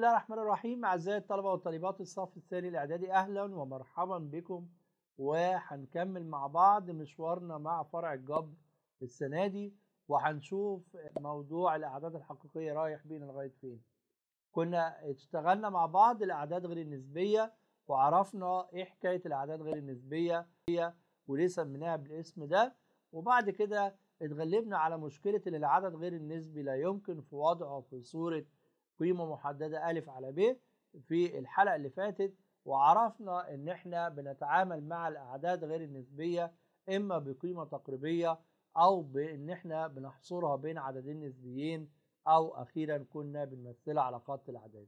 الله الرحمن الرحيم أعزائي الطلبة والطالبات الصف الثاني الإعدادي أهلا ومرحبا بكم وهنكمل مع بعض مشوارنا مع فرع الجبر السنة دي وهنشوف موضوع الأعداد الحقيقية رايح بينا لغاية فين كنا اشتغلنا مع بعض الأعداد غير النسبية وعرفنا إيه حكاية الأعداد غير النسبية وليه سميناها بالاسم ده وبعد كده اتغلبنا على مشكلة إن العدد غير النسبي لا يمكن في وضعه في صورة قيمة محددة ألف على ب في الحلقة اللي فاتت وعرفنا إن إحنا بنتعامل مع الأعداد غير النسبية إما بقيمة تقريبية أو بإن إحنا بنحصرها بين عددين نسبيين أو أخيرا كنا بنمثلها على خط الأعداد.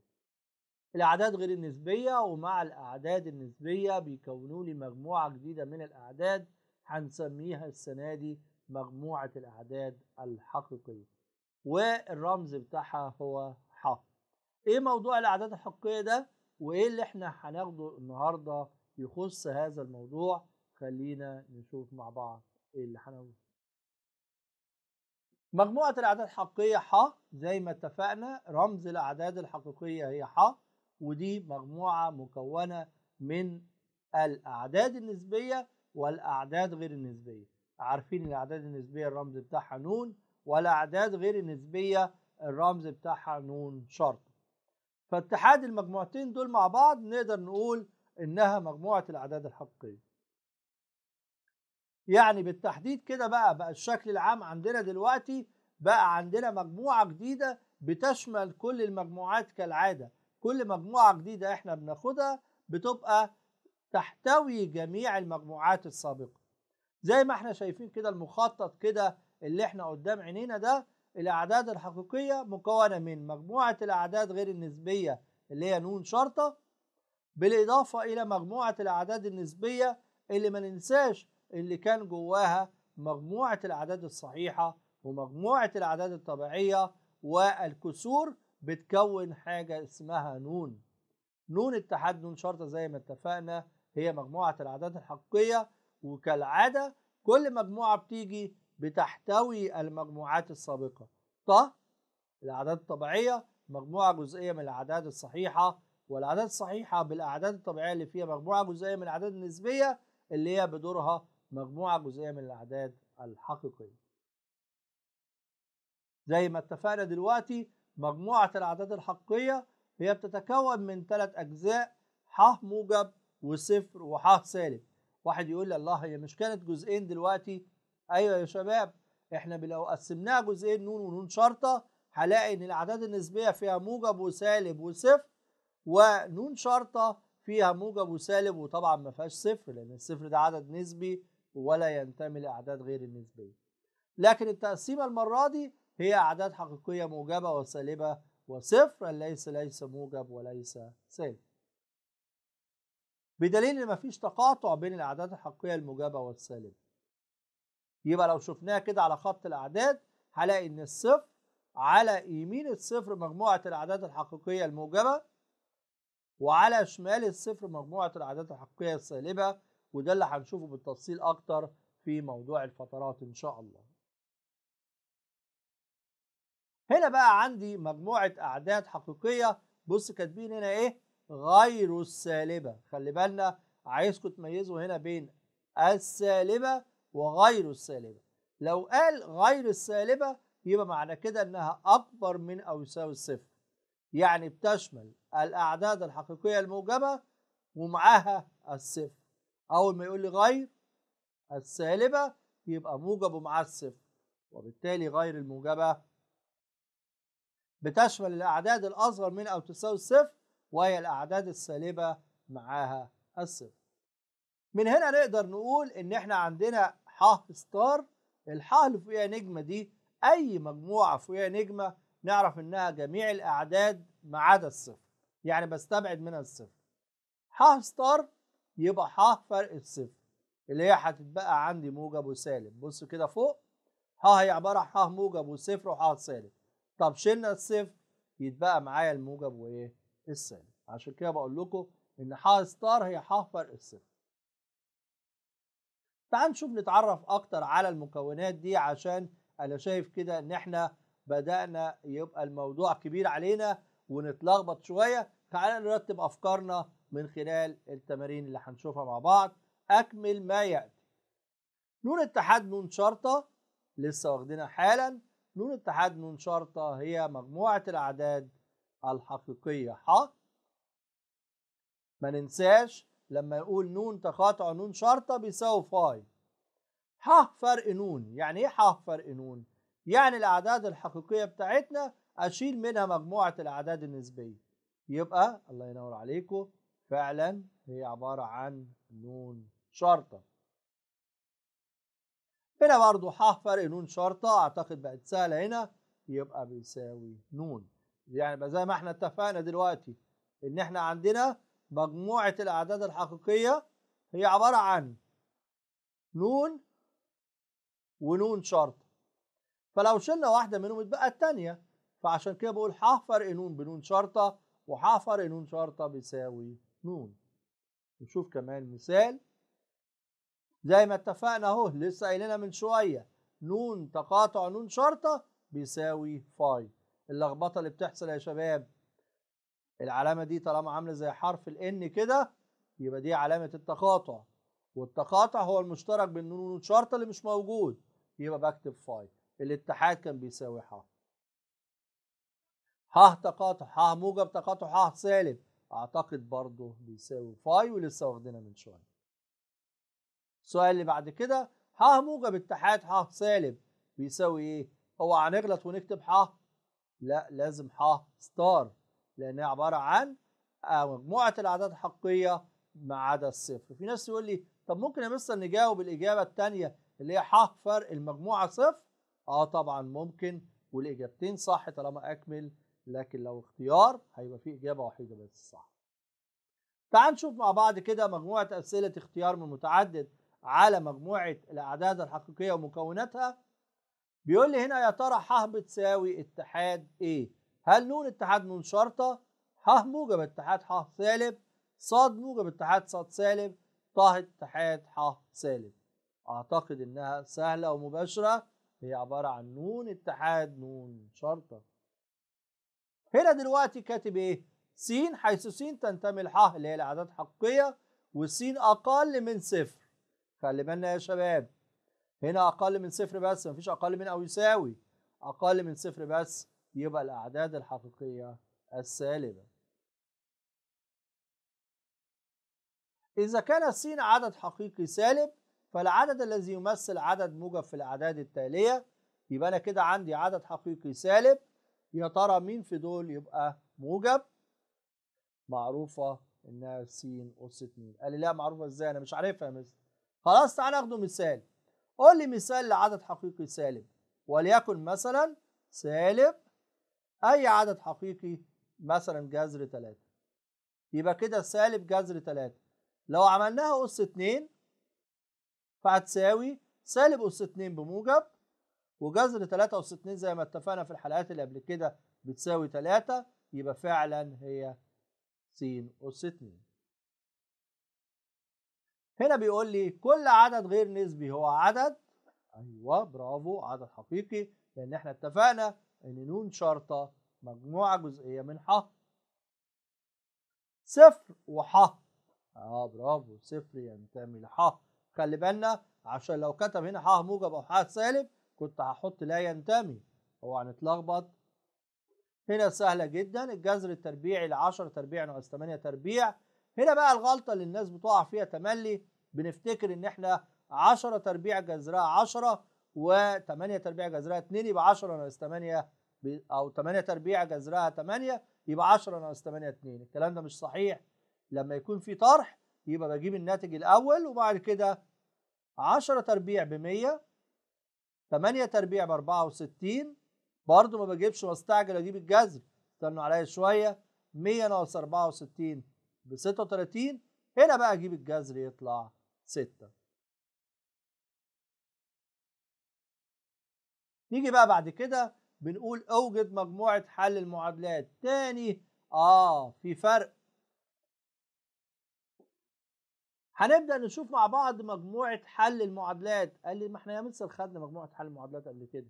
الأعداد غير النسبية ومع الأعداد النسبية بيكونوا لي مجموعة جديدة من الأعداد هنسميها السنة دي مجموعة الأعداد الحقيقية والرمز بتاعها هو الصحة ايه موضوع الاعداد الحقيقية ده وايه اللي احنا هناخده النهاردة يخص هذا الموضوع خلينا نشوف مع بعض ايه اللي هنقوله مجموعة الأعداد الحقيقية ح زي ما اتفقنا رمز الأعداد الحقيقية هي ح ودي مجموعة مكونة من الأعداد النسبية والأعداد غير النسبية عارفين الأعداد النسبية الرمز بتاعها ن والأعداد غير النسبية الرمز بتاعها نون شرط فاتحاد المجموعتين دول مع بعض نقدر نقول انها مجموعه الاعداد الحقيقيه يعني بالتحديد كده بقى بقى الشكل العام عندنا دلوقتي بقى عندنا مجموعه جديده بتشمل كل المجموعات كالعاده كل مجموعه جديده احنا بناخدها بتبقى تحتوي جميع المجموعات السابقه زي ما احنا شايفين كده المخطط كده اللي احنا قدام عينينا ده الأعداد الحقيقية مكونة من مجموعة الأعداد غير النسبية اللي هي نون شرطة بالإضافة إلى مجموعة الأعداد النسبية اللي ما ننساش اللي كان جواها مجموعة الأعداد الصحيحة ومجموعة الأعداد الطبيعية والكسور بتكون حاجة اسمها نون نون اتحاد نون شرطة زي ما اتفقنا هي مجموعة الأعداد الحقيقية وكالعادة كل مجموعة بتيجي بتحتوي المجموعات السابقة ط الأعداد الطبيعية مجموعة جزئية من الأعداد الصحيحة والأعداد الصحيحة بالأعداد الطبيعية اللي فيها مجموعة جزئية من الأعداد النسبية اللي هي بدورها مجموعة جزئية من الأعداد الحقيقية زي ما اتفقنا دلوقتي مجموعة الأعداد الحقيقية هي بتتكون من ثلاث أجزاء ح موجب وصفر وح سالب واحد يقول لي الله هي مش كانت جزئين دلوقتي ايوه يا شباب احنا لو قسمناها جزئين نون ونون شرطه هلاقي ان الاعداد النسبيه فيها موجب وسالب وصفر ونون شرطه فيها موجب وسالب وطبعا ما فيهاش صفر لان الصفر ده عدد نسبي ولا ينتمي لاعداد غير النسبيه لكن التقسيمه المره دي هي اعداد حقيقيه موجبه وسالبه وصفر ليس ليس موجب وليس سالب بدليل ان مفيش تقاطع بين الاعداد الحقيقيه الموجبه والسالبه يبقى لو شفناها كده على خط الأعداد هلاقي إن الصفر على يمين الصفر مجموعة الأعداد الحقيقية الموجبة وعلى شمال الصفر مجموعة الأعداد الحقيقية السالبة وده اللي هنشوفه بالتفصيل أكتر في موضوع الفترات إن شاء الله. هنا بقى عندي مجموعة أعداد حقيقية بص كاتبين هنا إيه؟ غير السالبة خلي بالنا عايزكم تميزوا هنا بين السالبة وغير السالبة لو قال غير السالبة يبقى معنى كده إنها أكبر من أو يساوي الصفر يعني بتشمل الأعداد الحقيقية الموجبة ومعاها الصفر أول ما يقول لي غير السالبة يبقى موجب ومعها الصفر وبالتالي غير الموجبة بتشمل الأعداد الأصغر من أو تساوي الصفر وهي الأعداد السالبة معاها الصفر من هنا نقدر نقول إن إحنا عندنا ح ستار الحاء اللي فوقيها نجمه دي اي مجموعه فوقيها نجمه نعرف انها جميع الاعداد ما عدا الصفر يعني بستبعد منها الصفر ح ستار يبقى ح فرق الصفر اللي هي هتتبقى عندي موجب وسالب بص كده فوق ح هي عباره عن ح موجب وصفر وح سالب طب شلنا الصفر يتبقى معايا الموجب وايه السالب عشان كده بقول لكم ان ح ستار هي ح فرق الصفر تعال نشوف نتعرف اكتر على المكونات دي عشان انا شايف كده ان احنا بدأنا يبقى الموضوع كبير علينا ونتلخبط شوية تعال نرتب افكارنا من خلال التمارين اللي هنشوفها مع بعض اكمل ما يأتي نون اتحاد نون شرطة لسه واخدينها حالا نون اتحاد نون شرطة هي مجموعة الأعداد الحقيقية ح ما ننساش لما يقول نون تقاطع نون شرطة بيساوي فاي ح فرق نون يعني ايه ح فرق نون يعني الاعداد الحقيقية بتاعتنا اشيل منها مجموعة الاعداد النسبية يبقى الله ينور عليكم فعلا هي عبارة عن نون شرطة هنا برضو ح فرق نون شرطة اعتقد بقت سهلة هنا يبقى بيساوي نون يعني زي ما احنا اتفقنا دلوقتي ان احنا عندنا مجموعة الأعداد الحقيقية هي عبارة عن نون ونون شرط فلو شلنا واحدة منهم يتبقى التانية فعشان كده بقول ح نون بنون شرطة وح نون شرطة بيساوي نون نشوف كمان مثال زي ما اتفقنا اهو لسه قايلينها من شوية نون تقاطع نون شرطة بيساوي فاي اللخبطة اللي بتحصل يا شباب العلامة دي طالما عاملة زي حرف الإن كده يبقى دي علامة التقاطع والتقاطع هو المشترك بين نون ونون شرطة اللي مش موجود يبقى بكتب فاي الاتحاد كان بيساوي ح ح تقاطع ح موجب تقاطع ح سالب اعتقد برضه بيساوي فاي ولسه واخدينها من شويه السؤال اللي بعد كده ح موجب اتحاد ح سالب بيساوي ايه اوعى هنغلط ونكتب ح لا لازم ح ستار لأنها عبارة عن آه، مجموعة الأعداد الحقيقية ما عدا الصفر في ناس يقول لي طب ممكن يا مستر نجاوب الإجابة الثانية اللي هي ح فرق المجموعة صفر اه طبعا ممكن والإجابتين صح طالما أكمل لكن لو اختيار هيبقى في إجابة وحيدة بس صح تعال نشوف مع بعض كده مجموعة أسئلة اختيار من متعدد على مجموعة الأعداد الحقيقية ومكوناتها بيقول لي هنا يا ترى ح بتساوي اتحاد ايه هل نون اتحاد نون شرطة ح موجب اتحاد ح سالب ص موجب اتحاد ص سالب ط اتحاد ح سالب أعتقد إنها سهلة ومباشرة هي عبارة عن نون اتحاد نون شرطة هنا دلوقتي كاتب إيه؟ س حيث س تنتمي لح اللي هي الأعداد حقيقية وس أقل من صفر خلي بالنا يا شباب هنا أقل من صفر بس مفيش أقل من أو يساوي أقل من صفر بس يبقى الأعداد الحقيقية السالبة إذا كان س عدد حقيقي سالب فالعدد الذي يمثل عدد موجب في الأعداد التالية يبقى أنا كده عندي عدد حقيقي سالب يا ترى مين في دول يبقى موجب معروفة إنها س أس 2 قال لي لا معروفة إزاي أنا مش عارفها يا مستر خلاص تعالى ناخده مثال قول لي مثال لعدد حقيقي سالب وليكن مثلا سالب أي عدد حقيقي مثلا جذر 3 يبقى كده سالب جذر 3 لو عملناها أس 2 فهتساوي سالب أس 2 بموجب وجذر 3 أس 2 زي ما اتفقنا في الحلقات اللي قبل كده بتساوي 3 يبقى فعلا هي س أس 2 هنا بيقول لي كل عدد غير نسبي هو عدد ايوه برافو عدد حقيقي لان احنا اتفقنا ان نون شرطه مجموعه جزئيه من ح صفر وح اه برافو صفر ينتمي لح خلي بالنا عشان لو كتب هنا ح موجب او ح سالب كنت هحط لا ينتمي اوعى نتلخبط هنا سهله جدا الجذر التربيعي ل 10 تربيع ناقص 8 تربيع هنا بقى الغلطه اللي الناس بتقع فيها تملي بنفتكر ان احنا 10 تربيع جذرها 10 و8 تربيع جذرها 2 يبقى 10 ناقص 8 او 8 تربيع جذرها 8 يبقى 10 ناقص 8 2 الكلام ده مش صحيح لما يكون في طرح يبقى بجيب الناتج الاول وبعد كده 10 تربيع ب 100 8 تربيع ب 64 برضه ما بجيبش واستعجل اجيب الجذر استنوا عليا شويه 100 ناقص 64 ب 36 هنا بقى اجيب الجذر يطلع 6 نيجي بقى بعد كده بنقول اوجد مجموعة حل المعادلات تاني اه في فرق هنبدأ نشوف مع بعض مجموعة حل المعادلات قال لي ما احنا يا مستر خدنا مجموعة حل المعادلات قبل كده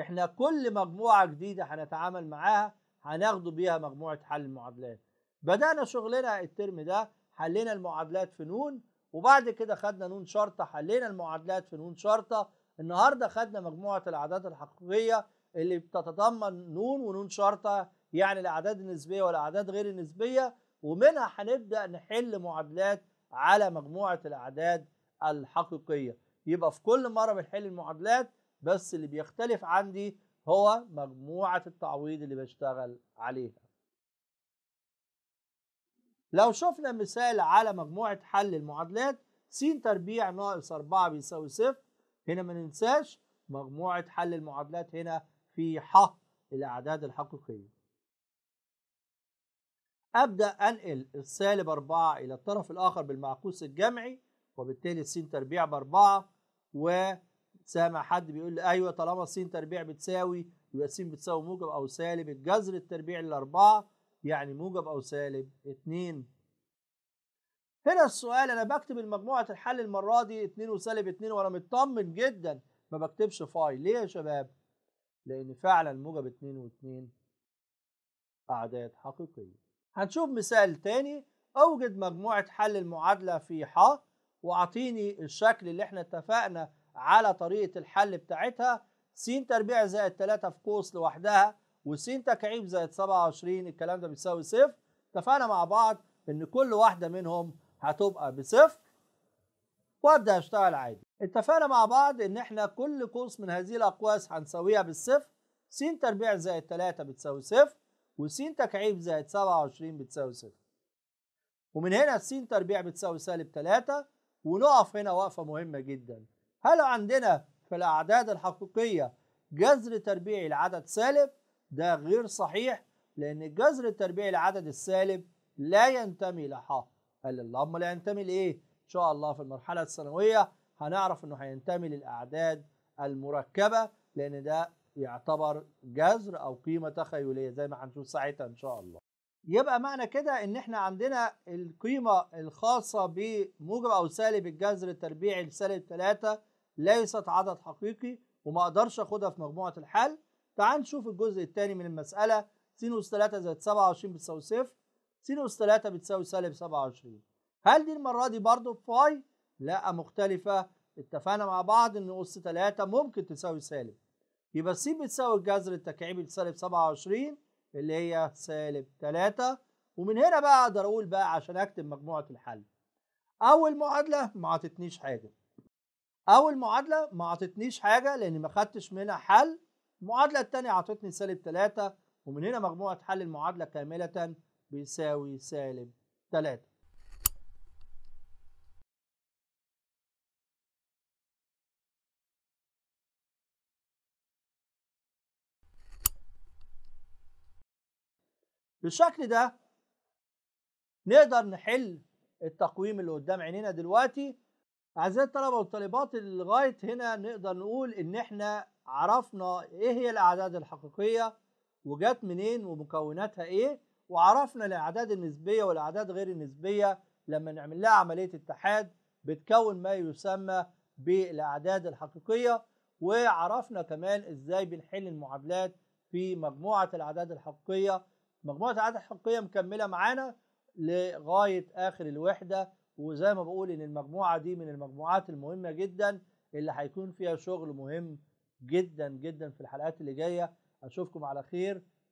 احنا كل مجموعة جديدة هنتعامل معاها هناخده بيها مجموعة حل المعادلات بدأنا شغلنا الترم ده حلينا المعادلات في نون وبعد كده خدنا نون شرطة حلينا المعادلات في نون شرطة النهارده خدنا مجموعه الاعداد الحقيقيه اللي بتتضمن نون ونون شرطه يعني الاعداد النسبيه والاعداد غير النسبيه ومنها هنبدا نحل معادلات على مجموعه الاعداد الحقيقيه يبقى في كل مره بنحل المعادلات بس اللي بيختلف عندي هو مجموعه التعويض اللي بشتغل عليها لو شفنا مثال على مجموعة حل المعادلات س تربيع ناقص 4 بيساوي صفر هنا ما ننساش مجموعة حل المعادلات هنا في ح الأعداد الحقيقية أبدأ أنقل السالب 4 إلى الطرف الآخر بالمعكوس الجمعي وبالتالي س تربيع بأربعة وسامع حد بيقول لي أيوه طالما س تربيع بتساوي يبقى س بتساوي موجب أو سالب الجذر التربيع للأربعة يعني موجب أو سالب 2 هنا السؤال انا بكتب المجموعه الحل المره دي 2 وسالب 2 وانا مطمن جدا ما بكتبش فاي ليه يا شباب لان فعلا موجب 2 و2 اعداد حقيقيه هنشوف مثال تاني اوجد مجموعه حل المعادله في ح واعطيني الشكل اللي احنا اتفقنا على طريقه الحل بتاعتها س تربيع زائد 3 في قوس لوحدها وس تكعيب زائد 27 الكلام ده بيساوي صفر اتفقنا مع بعض ان كل واحده منهم هتبقى بصفر وابدا اشتغل عادي اتفقنا مع بعض ان احنا كل قوس من هذه الاقواس هنساويها بالصفر س تربيع زائد 3 بتساوي صفر وس تكعيب زائد 27 بتساوي صفر ومن هنا س تربيع بتساوي سالب 3 ونقف هنا وقفه مهمه جدا هل عندنا في الاعداد الحقيقيه جذر تربيعي لعدد سالب ده غير صحيح لان الجذر التربيعي لعدد السالب لا ينتمي لحق قال الله امال هينتمي لايه ان شاء الله في المرحله الثانويه هنعرف انه هينتمي للاعداد المركبه لان ده يعتبر جذر او قيمه تخيليه زي ما هنشوف ساعتها ان شاء الله يبقى معنى كده ان احنا عندنا القيمه الخاصه بموجب او سالب الجذر التربيعي لسالب 3 ليست عدد حقيقي وما اقدرش اخدها في مجموعه الحل تعال نشوف الجزء الثاني من المساله سينوس 3 زائد 27 بتساوي صفر 2 أس 3 بتساوي سالب 27 هل دي المرة دي برضه فاي؟ لا مختلفة اتفقنا مع بعض إن أس 3 ممكن تساوي سالب يبقى س بتساوي الجذر التكعيبي لسالب 27 اللي هي سالب 3 ومن هنا بقى أقدر أقول بقى عشان أكتب مجموعة الحل أول معادلة ما عطتنيش حاجة أول معادلة ما عطتنيش حاجة لأن ما خدتش منها حل المعادلة التانية عطتني سالب 3 ومن هنا مجموعة حل المعادلة كاملة بيساوي سالب 3 بالشكل ده نقدر نحل التقويم اللي قدام عينينا دلوقتي اعزائي الطلبه والطالبات لغايه هنا نقدر نقول ان احنا عرفنا ايه هي الاعداد الحقيقيه وجت منين ومكوناتها ايه وعرفنا الاعداد النسبيه والاعداد غير النسبيه لما نعمل لها عمليه اتحاد بتكون ما يسمى بالاعداد الحقيقيه وعرفنا كمان ازاي بنحل المعادلات في مجموعه الاعداد الحقيقيه مجموعه الاعداد الحقيقيه مكمله معانا لغايه اخر الوحده وزي ما بقول ان المجموعه دي من المجموعات المهمه جدا اللي هيكون فيها شغل مهم جدا جدا في الحلقات اللي جايه اشوفكم على خير